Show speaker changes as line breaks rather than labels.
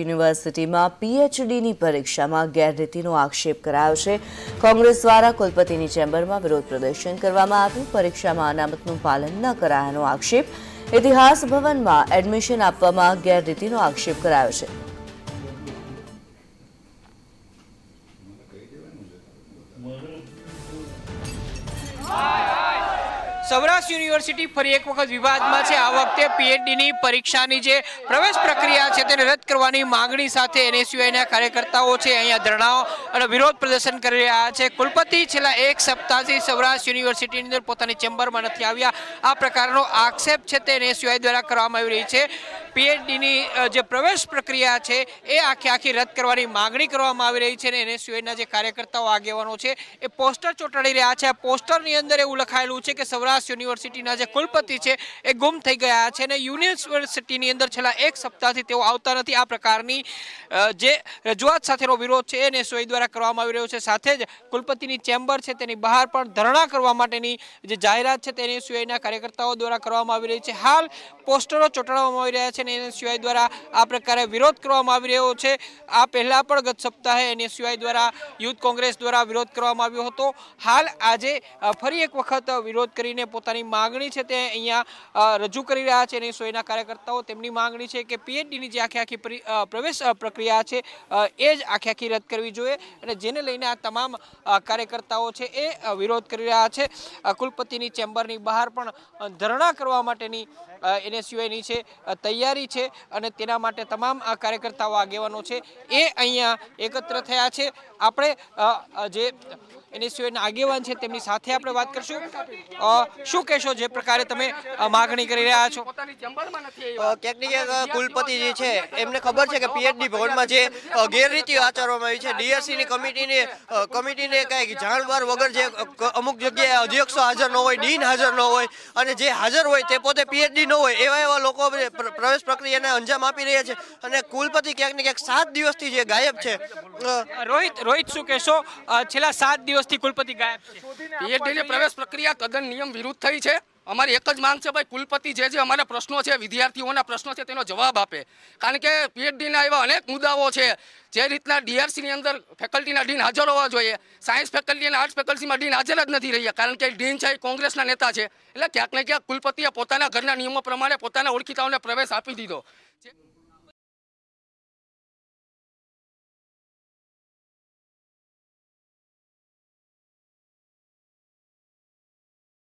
યુનિવર્સિટીમાં પીએચડીની પરીક્ષામાં ગેરરીતિનો આક્ષેપ કરાયો છે કોંગ્રેસ દ્વારા કુલપતિની ચેમ્બરમાં વિરોધ પ્રદર્શન કરવામાં આવ્યું પરીક્ષામાં અનામતનું પાલન ન કરાયાનો આક્ષેપ ઇતિહાસ ભવનમાં એડમિશન આપવામાં ગેરરીતિનો આક્ષેપ કરાયો છે
સૌરાષ્ટ્ર યુનિવર્સિટી ફરી એક વખત વિવાદમાં છે આ વખતે પીએચડીની પરીક્ષાની જે પ્રવેશ પ્રક્રિયા છે તેને રદ કરવાની માંગણી સાથે એનએસયુઆઈના કાર્યકર્તાઓ છે અહીંયા ધરણાઓ અને વિરોધ પ્રદર્શન કરી રહ્યા છે કુલપતિ છેલ્લા એક સપ્તાહથી સૌરાષ્ટ્ર યુનિવર્સિટીની અંદર પોતાની ચેમ્બરમાં નથી આવ્યા આ પ્રકારનો આક્ષેપ છે તે એનએસયુઆઈ દ્વારા કરવામાં આવી રહી છે પીએચડીની જે પ્રવેશ પ્રક્રિયા છે એ આખી આખી રદ કરવાની માગણી કરવામાં આવી રહી છે અને એને સિવાયના જે કાર્યકર્તાઓ આગેવાનો છે એ પોસ્ટર ચોંટાડી રહ્યા છે આ પોસ્ટરની અંદર એવું લખાયેલું છે કે સૌરાષ્ટ્ર યુનિવર્સિટીના જે કુલપતિ છે એ ગુમ થઈ ગયા છે અને યુનિવર્સિટીની અંદર છેલ્લા એક સપ્તાહથી તેઓ આવતા નથી આ પ્રકારની જે રજૂઆત સાથેનો વિરોધ છે એને સોઈ દ્વારા કરવામાં આવી રહ્યો છે સાથે જ કુલપતિની ચેમ્બર છે તેની બહાર પણ ધરણા કરવા માટેની જે જાહેરાત છે તેની સિવાયના કાર્યકર્તાઓ દ્વારા કરવામાં આવી રહી છે હાલ પોસ્ટરો ચોંટાડવામાં આવી રહ્યા છે છે અને એનએસયુઆઈ દ્વારા આ પ્રકારે વિરોધ કરવામાં આવી રહ્યો છે આ પહેલાં પણ ગત સપ્તાહે એનએસયુઆઈ દ્વારા યુથ કોંગ્રેસ દ્વારા વિરોધ કરવામાં આવ્યો હતો હાલ આજે ફરી એક વખત વિરોધ કરીને પોતાની માગણી છે તે અહીંયા રજૂ કરી રહ્યા છે એનએસયુઆઈના કાર્યકર્તાઓ તેમની માગણી છે કે પીએચડીની જે આખી આખી પ્રવેશ પ્રક્રિયા છે એ જ આખી આખી રદ કરવી જોઈએ અને જેને લઈને આ તમામ કાર્યકર્તાઓ છે એ વિરોધ કરી રહ્યા છે કુલપતિની ચેમ્બરની બહાર પણ ધરણા કરવા માટેની એનએસયુઆઈની છે તૈયારી છે અને તેના માટે તમામ કાર્યકર્તાઓ આગેવાનો છે એ અહીંયા એકત્ર થયા છે આપણે જે એનએસયુના આગેવાન છે તેમની સાથે આપણે વાત કરશું શું કહેશો જે પ્રકારે તમે
માગણી કરી રહ્યા છો ટેકનિકલ કુલપતિ જે છે એમને ખબર છે કે પીએચડી ભવનમાં જે ગેરરીતિ આચરવામાં આવી છે ડીએસસીની કમિટીને કમિટીને કંઈક જાણવાર વગર જે અમુક જગ્યાએ અધ્યક્ષો હાજર ન હોય ડીન હાજર ન હોય અને જે હાજર હોય તે પોતે પીએચડી ન હોય એવા એવા લોકો પ્રવેશ પ્રક્રિયાને અંજામ આપી રહ્યા છે અને કુલપતિ ક્યાંક ને ક્યાંક સાત દિવસથી જે ગાયબ છે રોહિત રોઇટ સુકેસો છેલા 7 દિવસથી
કુલપતિ ગાયબ છે
પીડડીને પ્રવેશ
પ્રક્રિયા કદન નિયમ વિરુદ્ધ થઈ છે અમારી એક જ માંગ છે ભાઈ કુલપતિ જે જે અમારા પ્રશ્નો છે વિદ્યાર્થીઓના પ્રશ્નો છે તેનો જવાબ આપે કારણ કે પીડડીને આવ્યા અનેક મુદ્દાઓ છે જે રીતના ડીઆરસી ની અંદર ફેકલ્ટીના ડિન હાજર હોવા જોઈએ સાયન્સ ફેકલ્ટી અને આર્ટસ ફેકલ્ટી માં ડિન હાજર જ નથી રહ્યા કારણ કે ડિન છે કોંગ્રેસના નેતા છે એટલે ક્યાંક ને ક્યાંક કુલપતિએ પોતાના ઘરના નિયમો પ્રમાણે પોતાના ઓળખીતાઓને પ્રવેશ આપી દીધો